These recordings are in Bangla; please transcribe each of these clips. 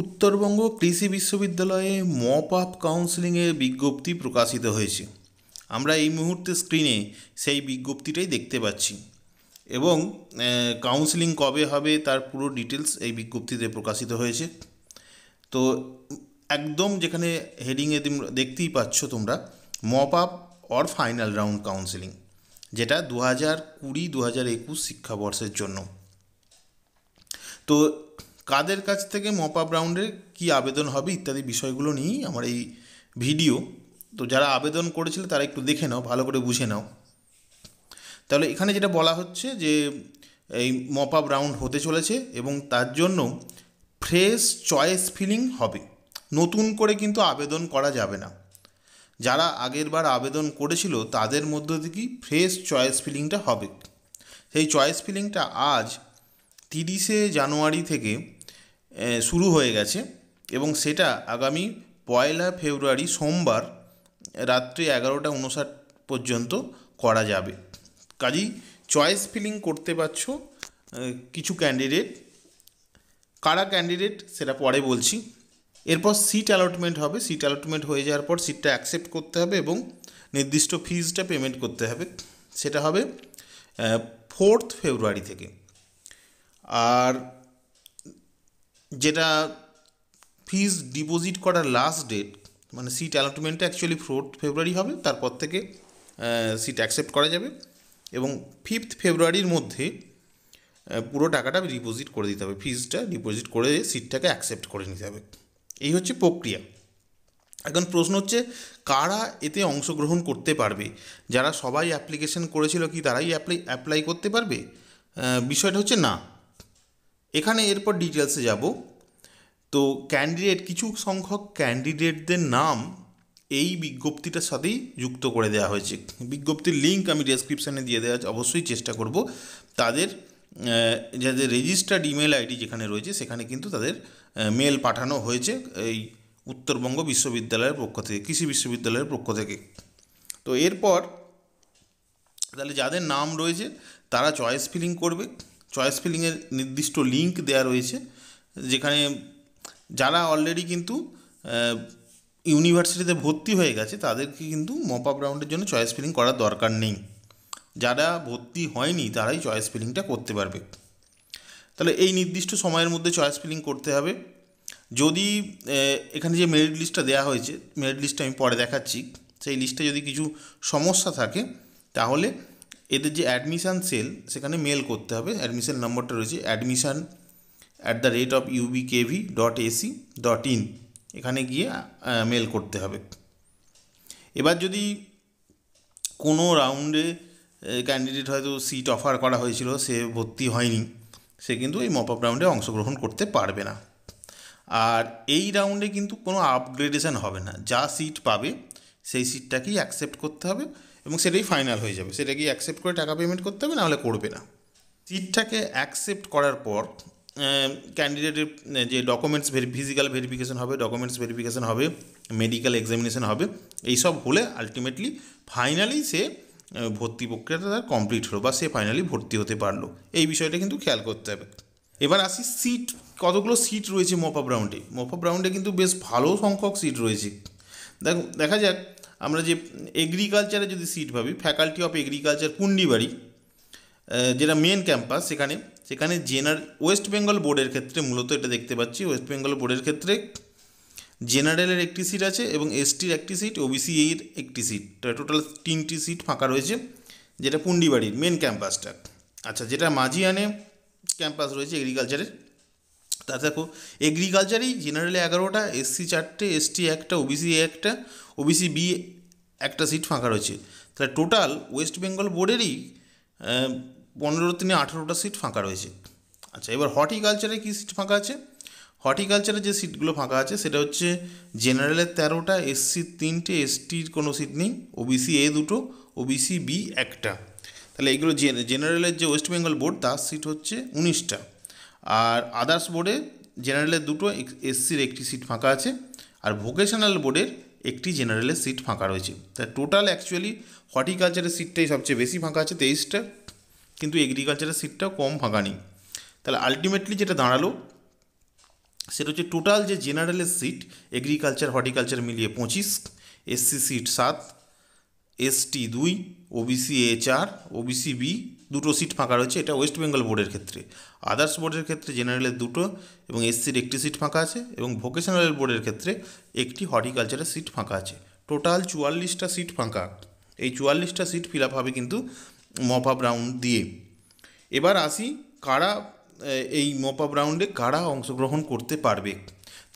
উত্তরবঙ্গ কৃষি বিশ্ববিদ্যালয়ে মপ আপ কাউন্সেলিংয়ে বিজ্ঞপ্তি প্রকাশিত হয়েছে আমরা এই মুহূর্তে স্ক্রিনে সেই বিজ্ঞপ্তিটাই দেখতে পাচ্ছি এবং কাউন্সেলিং কবে হবে তার পুরো ডিটেলস এই বিজ্ঞপ্তিতে প্রকাশিত হয়েছে তো একদম যেখানে হেডিংয়ে দেখতেই পাচ্ছ তোমরা mop up or final round counselling যেটা দু হাজার কুড়ি দু হাজার একুশ শিক্ষাবর্ষের জন্য তো কাদের কাছ থেকে মপা ব্রাউন্ডে কি কী আবেদন হবে ইত্যাদি বিষয়গুলো নিয়েই আমার এই ভিডিও তো যারা আবেদন করেছিল তারা একটু দেখে নাও ভালো করে বুঝে নাও তাহলে এখানে যেটা বলা হচ্ছে যে এই মপা ব্রাউন্ড হতে চলেছে এবং তার জন্য ফ্রেশ চয়েস ফিলিং হবে নতুন করে কিন্তু আবেদন করা যাবে না যারা আগের বার আবেদন করেছিল তাদের মধ্য থেকেই ফ্রেশ চয়েস ফিলিংটা হবে সেই চয়েস ফিলিংটা আজ তিরিশে জানুয়ারি থেকে শুরু হয়ে গেছে এবং সেটা আগামী পয়লা ফেব্রুয়ারি সোমবার রাত্রি এগারোটা উনষাট পর্যন্ত করা যাবে কাজেই চয়েস ফিলিং করতে পারছো কিছু ক্যান্ডিডেট কারা ক্যান্ডিডেট সেটা পরে বলছি এরপর সিট অ্যালটমেন্ট হবে সিট অ্যালটমেন্ট হয়ে যাওয়ার পর সিটটা অ্যাকসেপ্ট করতে হবে এবং নির্দিষ্ট ফিজটা পেমেন্ট করতে হবে সেটা হবে ফোর্থ ফেব্রুয়ারি থেকে আর যেটা ফিজ ডিপোজিট করার লাস্ট ডেট মানে সিট অ্যালটমেন্টটা অ্যাকচুয়ালি ফোর্থ ফেব্রুয়ারি হবে তারপর থেকে সিট অ্যাকসেপ্ট করা যাবে এবং ফিফথ ফেব্রুয়ারির মধ্যে পুরো টাকাটা ডিপোজিট করে দিতে হবে ফিজটা ডিপোজিট করে সিটটাকে অ্যাকসেপ্ট করে নিতে হবে এই হচ্ছে প্রক্রিয়া এখন প্রশ্ন হচ্ছে কারা এতে অংশগ্রহণ করতে পারবে যারা সবাই অ্যাপ্লিকেশন করেছিল কি তারাই অ্যাপ্লাই অ্যাপ্লাই করতে পারবে বিষয়টা হচ্ছে না এখানে এরপর ডিটেলসে যাব তো ক্যান্ডিডেট কিছু সংখ্যক ক্যান্ডিডেটদের নাম এই বিজ্ঞপ্তিটার সাথেই যুক্ত করে দেওয়া হয়েছে বিজ্ঞপ্তির লিঙ্ক আমি ডিসক্রিপশানে দিয়ে দেওয়া অবশ্যই চেষ্টা করব তাদের যাদের রেজিস্টার্ড ইমেল আইডি যেখানে রয়েছে সেখানে কিন্তু তাদের মেল পাঠানো হয়েছে এই উত্তরবঙ্গ বিশ্ববিদ্যালয়ের পক্ষ থেকে কৃষি বিশ্ববিদ্যালয়ের পক্ষ থেকে তো এরপর তাহলে যাদের নাম রয়েছে তারা চয়েস ফিলিং করবে চয়েস ফিলিংয়ের নির্দিষ্ট লিঙ্ক দেওয়া রয়েছে যেখানে যারা অলরেডি কিন্তু ইউনিভার্সিটিতে ভর্তি হয়ে গেছে তাদেরকে কিন্তু মপ আপ রাউন্ডের জন্য চয়েস ফিলিং করার দরকার নেই যারা ভর্তি হয়নি তারাই চয়েস ফিলিংটা করতে পারবে তাহলে এই নির্দিষ্ট সময়ের মধ্যে চয়েস ফিলিং করতে হবে যদি এখানে যে মেরিট লিস্টটা দেওয়া হয়েছে মেরিট লিস্টটা আমি পরে দেখাচ্ছি সেই লিস্টে যদি কিছু সমস্যা থাকে তাহলে এদের যে অ্যাডমিশান সেল সেখানে মেল করতে হবে অ্যাডমিশান নম্বরটা রয়েছে admission at the rate of UBKV KV dot AC dot in এখানে গিয়ে মেল করতে হবে এবার যদি কোনো রাউন্ডে ক্যান্ডিডেট হয়তো সিট অফার করা হয়েছিল সে ভর্তি হয়নি সে কিন্তু এই মপ আপ রাউন্ডে অংশগ্রহণ করতে পারবে না আর এই রাউন্ডে কিন্তু কোনো আপগ্রেডেশন হবে না যা সিট পাবে সেই সিটটাকেই অ্যাকসেপ্ট করতে হবে এবং সেটাই ফাইনাল হয়ে যাবে সেটাকেই অ্যাকসেপ্ট করে টাকা পেমেন্ট করতে হবে নাহলে করবে না সিটটাকে অ্যাকসেপ্ট করার পর ক্যান্ডিডেটের যে ডকুমেন্টস ফিজিক্যাল ভেরিফিকেশান হবে ডকুমেন্টস ভেরিফিকেশান হবে মেডিকেল এক্সামিনেশন হবে এইসব হলে আলটিমেটলি ফাইনালি সে ভর্তি প্রক্রিয়াটা তার কমপ্লিট হলো বা সে ফাইনালি ভর্তি হতে পারলো এই বিষয়টা কিন্তু খেয়াল করতে হবে এবার আসি সিট কতগুলো সিট রয়েছে মোপা গ্রাউন্ডে মোপা গ্রাউন্ডে কিন্তু বেশ ভালো সংখ্যক সিট রয়েছে দেখ দেখা যাক আমরা যে এগ্রিকালচারে যদি সিট ভাবি ফ্যাকাল্টি অফ এগ্রিকালচার কুন্ডিবাড়ি যেটা মেন ক্যাম্পাস সেখানে সেখানে জেনার ওয়েস্ট বেঙ্গল বোর্ডের ক্ষেত্রে মূলত এটা দেখতে পাচ্ছি ওয়েস্ট বেঙ্গল বোর্ডের ক্ষেত্রে জেনারেলের একটি সিট আছে এবং এসটির একটি সিট ওবিসি এর একটি সিট টোটাল তিনটি সিট ফাঁকা রয়েছে যেটা পুন্ডিবাড়ির মেন ক্যাম্পাসটা আচ্ছা যেটা মাঝিয়ানে ক্যাম্পাস রয়েছে এগ্রিকালচারের তা দেখো এগ্রিকালচারেই জেনারেলে এগারোটা এসসি চারটে এসটি একটা ওবিসি একটা ওবিসি বি একটা সিট ফাঁকা রয়েছে তাহলে টোটাল ওয়েস্ট বেঙ্গল বোর্ডেরই পনেরো তিনি আঠেরোটা সিট ফাঁকা রয়েছে আচ্ছা এবার হর্টিকালচারে কী সিট ফাঁকা আছে হর্টিকালচারে যে সিটগুলো ফাঁকা আছে সেটা হচ্ছে জেনারেলের তেরোটা এসসি তিনটে এসটির কোনো সিট নেই ওবিসি এ দুটো ওবিসি বি একটা তাহলে এগুলো জেনারেলের যে ওয়েস্ট বেঙ্গল বোর্ড তার সিট হচ্ছে উনিশটা আর আদার্স বোর্ডে জেনারেলের দুটো এসসির একটি সিট ফাঁকা আছে আর ভোকেশনাল বোর্ডের একটি জেনারেলের সিট ফাঁকা রয়েছে তা টোটাল অ্যাকচুয়ালি হর্টিকালচারের সিটটাই সবচেয়ে বেশি ফাঁকা আছে তেইশটা কিন্তু এগ্রিকালচারের সিটটা কম ফাঁকা নেই তাহলে আলটিমেটলি যেটা দাঁড়ালো সেটা হচ্ছে টোটাল যে জেনারেলের সিট এগ্রিকালচার হর্টিকালচার মিলিয়ে পঁচিশ এসসি সিট সাত এসটি দুই ওবিসি এ চার ওবিসি বি দুটো সিট ফাঁকা রয়েছে এটা ওয়েস্ট বেঙ্গল বোর্ডের ক্ষেত্রে আদার্স বোর্ডের ক্ষেত্রে জেনারেলের দুটো এবং এসসির একটি সিট ফাঁকা আছে এবং ভোকেশনাল বোর্ডের ক্ষেত্রে একটি হর্টিকালচারের সিট ফাঁকা আছে টোটাল চুয়াল্লিশটা সিট ফাঁকা এই চুয়াল্লিশটা সিট ফিল আপ হবে কিন্তু মপ আপ রাউন্ড দিয়ে এবার আসি কারা এই মপ আপ রাউন্ডে কারা অংশগ্রহণ করতে পারবে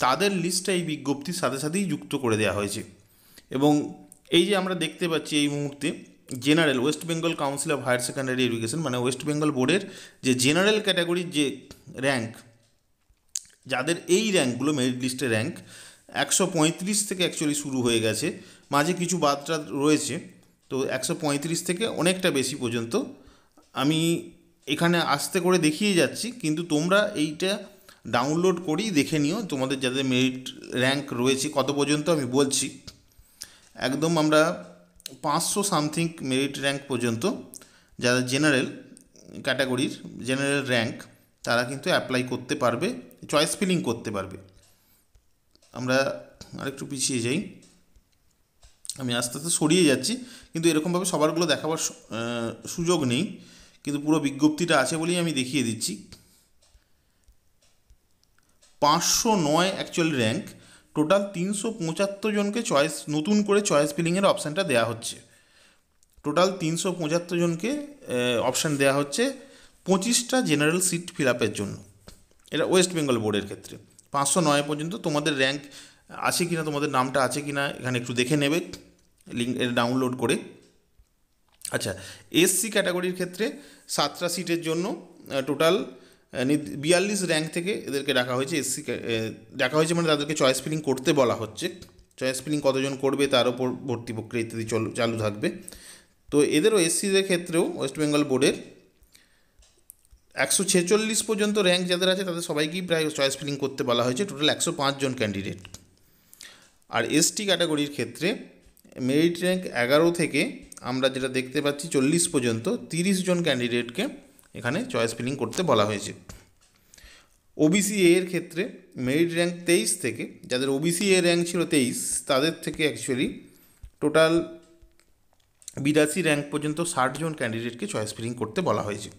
তাদের লিস্টটা এই বিজ্ঞপ্তির সাথে সাথেই যুক্ত করে দেওয়া হয়েছে এবং এই যে আমরা দেখতে পাচ্ছি এই মুহূর্তে general West Bengal council of higher secondary education মানে ওয়েস্ট বেঙ্গল বোর্ডের যে জেনারেল ক্যাটাগরির যে র্যাঙ্ক যাদের এই র্যাঙ্কগুলো মেরিট লিস্টে র্যাঙ্ক একশো পঁয়ত্রিশ থেকে অ্যাকচুয়ালি শুরু হয়ে গেছে মাঝে কিছু বাদটা রয়েছে তো একশো পঁয়ত্রিশ থেকে অনেকটা বেশি পর্যন্ত আমি এখানে আসতে করে দেখিয়ে যাচ্ছি কিন্তু তোমরা এইটা ডাউনলোড করেই দেখে নিও তোমাদের যাদের মেরিট র্যাঙ্ক রয়েছে কত পর্যন্ত আমি বলছি একদম আমরা পাঁচশো সামথিং মেরিট র্যাঙ্ক পর্যন্ত যারা জেনারেল ক্যাটাগরির জেনারেল র্যাঙ্ক তারা কিন্তু অ্যাপ্লাই করতে পারবে চয়েস ফিলিং করতে পারবে আমরা আরেকটু পিছিয়ে যাই আমি আস্তে আস্তে সরিয়ে যাচ্ছি কিন্তু এরকমভাবে সবারগুলো দেখাবার সুযোগ নেই কিন্তু পুরো বিজ্ঞপ্তিটা আছে বলেই আমি দেখিয়ে দিচ্ছি পাঁচশো নয় অ্যাকচুয়ালি র্যাঙ্ক টোটাল তিনশো পঁচাত্তর জনকে চয়েস নতুন করে চয়েস ফিলিংয়ের অপশানটা দেওয়া হচ্ছে টোটাল তিনশো পঁচাত্তর জনকে অপশান দেওয়া হচ্ছে পঁচিশটা জেনারেল সিট ফিল আপের জন্য এটা ওয়েস্ট বেঙ্গল বোর্ডের ক্ষেত্রে পাঁচশো নয় পর্যন্ত তোমাদের র্যাঙ্ক আছে কি না তোমাদের নামটা আছে কি না এখানে একটু দেখে নেবে লিঙ্ক ডাউনলোড করে আচ্ছা এসসি ক্যাটাগরির ক্ষেত্রে সাতটা সিটের জন্য টোটাল বিয়াল্লিশ র্যাঙ্ক থেকে এদেরকে ডাকা হয়েছে এসসি ডাকা হয়েছে মানে তাদেরকে চয়েস ফিলিং করতে বলা হচ্ছে চয়েস ফিলিং কতজন করবে তার উপর ভর্তি প্রক্রিয়া ইত্যাদি চালু থাকবে তো এদেরও এসসিদের ক্ষেত্রেও ওয়েস্ট বেঙ্গল বোর্ডের একশো ছেচল্লিশ পর্যন্ত র্যাঙ্ক যাদের আছে তাদের সবাইকেই প্রায় চয়েস ফিলিং করতে বলা হয়েছে টোটাল একশো পাঁচজন ক্যান্ডিডেট আর এসটি ক্যাটাগরির ক্ষেত্রে মেরিট র্যাঙ্ক এগারো থেকে আমরা যেটা দেখতে পাচ্ছি চল্লিশ পর্যন্ত তিরিশ জন ক্যান্ডিডেটকে এখানে চয়েস ফিলিং করতে বলা হয়েছে ওবিসি এর ক্ষেত্রে মেরিট র্যাঙ্ক তেইশ থেকে যাদের ওবিসি এ র্যাঙ্ক ছিল তেইশ তাদের থেকে অ্যাকচুয়ালি টোটাল বিরাশি র্যাঙ্ক পর্যন্ত ষাট জন ক্যান্ডিডেটকে চয়েস ফিলিং করতে বলা হয়েছে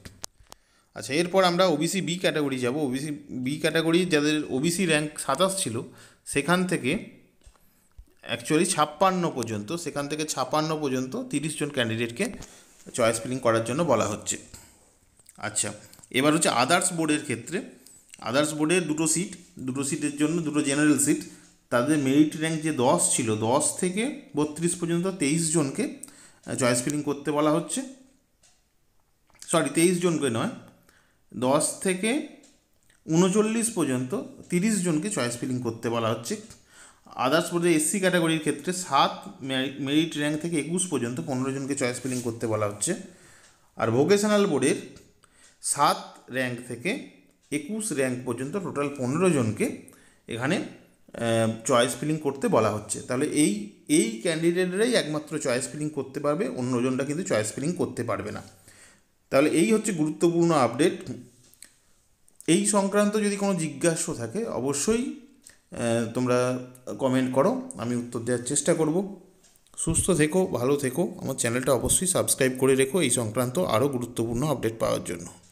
আচ্ছা এরপর আমরা ওবিসি বি ক্যাটাগরি যাব ওবিসি বি ক্যাটাগরি যাদের ওবিসি র্যাঙ্ক সাতাশ ছিল সেখান থেকে অ্যাকচুয়ালি ছাপ্পান্ন পর্যন্ত সেখান থেকে ছাপ্পান্ন পর্যন্ত তিরিশ জন ক্যান্ডিডেটকে চয়েস ফিলিং করার জন্য বলা হচ্ছে আচ্ছা এবার হচ্ছে আদার্স বোর্ডের ক্ষেত্রে আদার্স বোর্ডের দুটো সিট দুটো সিটের জন্য দুটো জেনারেল সিট তাদের মেরিট র্যাঙ্ক যে দশ ছিল দশ থেকে বত্রিশ পর্যন্ত তেইশ জনকে চয়েস ফিলিং করতে বলা হচ্ছে সরি তেইশ জনকে নয় দশ থেকে উনচল্লিশ পর্যন্ত তিরিশ জনকে চয়েস ফিলিং করতে বলা হচ্ছে আদার্স বোর্ডে এসসি ক্যাটাগরির ক্ষেত্রে সাত মেরিট র্যাঙ্ক থেকে একুশ পর্যন্ত পনেরো জনকে চয়েস ফিলিং করতে বলা হচ্ছে আর ভোকেশনাল বোর্ডের সাত র্যাঙ্ক থেকে একুশ র্যাঙ্ক পর্যন্ত টোটাল পনেরো জনকে এখানে চয়েস ফিলিং করতে বলা হচ্ছে তাহলে এই এই ক্যান্ডিডেটরাই একমাত্র চয়েস ফিলিং করতে পারবে অন্যজনরা কিন্তু চয়েস ফিলিং করতে পারবে না তাহলে এই হচ্ছে গুরুত্বপূর্ণ আপডেট এই সংক্রান্ত যদি কোনো জিজ্ঞাসা থাকে অবশ্যই তোমরা কমেন্ট করো আমি উত্তর দেওয়ার চেষ্টা করব সুস্থ থেকো ভালো থেকো আমার চ্যানেলটা অবশ্যই সাবস্ক্রাইব করে রেখো এই সংক্রান্ত আরও গুরুত্বপূর্ণ আপডেট পাওয়ার জন্য